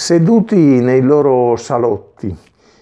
seduti nei loro salotti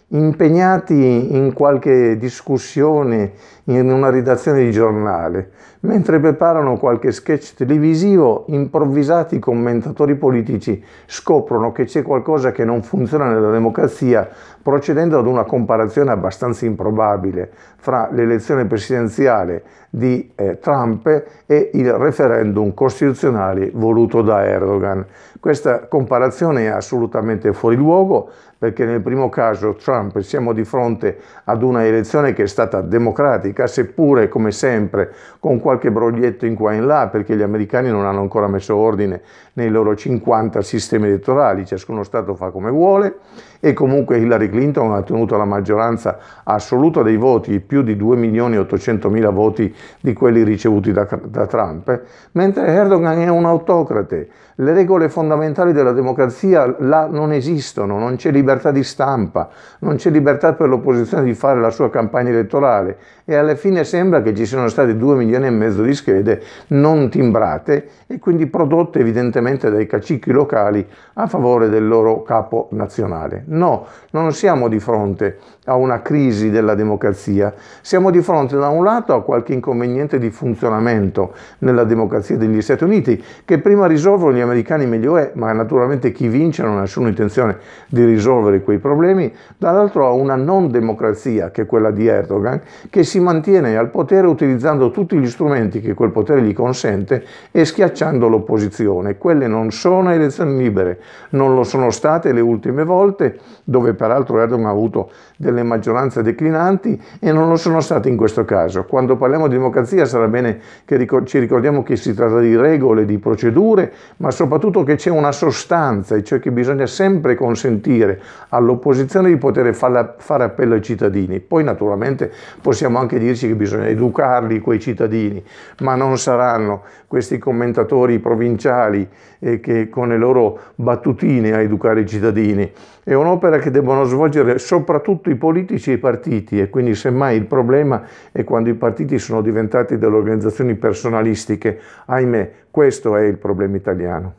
impegnati in qualche discussione in una redazione di giornale, mentre preparano qualche sketch televisivo, improvvisati commentatori politici scoprono che c'è qualcosa che non funziona nella democrazia, procedendo ad una comparazione abbastanza improbabile fra l'elezione presidenziale di eh, Trump e il referendum costituzionale voluto da Erdogan. Questa comparazione è assolutamente fuori luogo, perché nel primo caso Trump siamo di fronte ad una elezione che è stata democratica, seppure come sempre con qualche broglietto in qua e in là, perché gli americani non hanno ancora messo ordine nei loro 50 sistemi elettorali, ciascuno Stato fa come vuole e comunque Hillary Clinton ha ottenuto la maggioranza assoluta dei voti, più di 2 milioni e 800 mila voti di quelli ricevuti da, da Trump, mentre Erdogan è un autocrate, le regole fondamentali della democrazia là non esistono, non c'è libertà libertà di stampa, non c'è libertà per l'opposizione di fare la sua campagna elettorale e alla fine sembra che ci siano state 2 milioni e mezzo di schede non timbrate e quindi prodotte evidentemente dai cacicchi locali a favore del loro capo nazionale. No, non siamo di fronte a una crisi della democrazia, siamo di fronte da un lato a qualche inconveniente di funzionamento nella democrazia degli Stati Uniti che prima risolvono gli americani meglio è, ma naturalmente chi vince non ha nessuna intenzione di risolvere risolvere quei problemi, dall'altro a una non democrazia, che è quella di Erdogan, che si mantiene al potere utilizzando tutti gli strumenti che quel potere gli consente e schiacciando l'opposizione. Quelle non sono elezioni libere, non lo sono state le ultime volte, dove peraltro Erdogan ha avuto delle maggioranze declinanti e non lo sono state in questo caso. Quando parliamo di democrazia sarà bene che ci ricordiamo che si tratta di regole, di procedure, ma soprattutto che c'è una sostanza e cioè che bisogna sempre consentire all'opposizione di poter fare, fare appello ai cittadini. Poi naturalmente possiamo anche dirci che bisogna educarli quei cittadini, ma non saranno questi commentatori provinciali eh, che con le loro battutine a educare i cittadini. È un'opera che devono svolgere soprattutto i politici e i partiti e quindi semmai il problema è quando i partiti sono diventati delle organizzazioni personalistiche. Ahimè, questo è il problema italiano.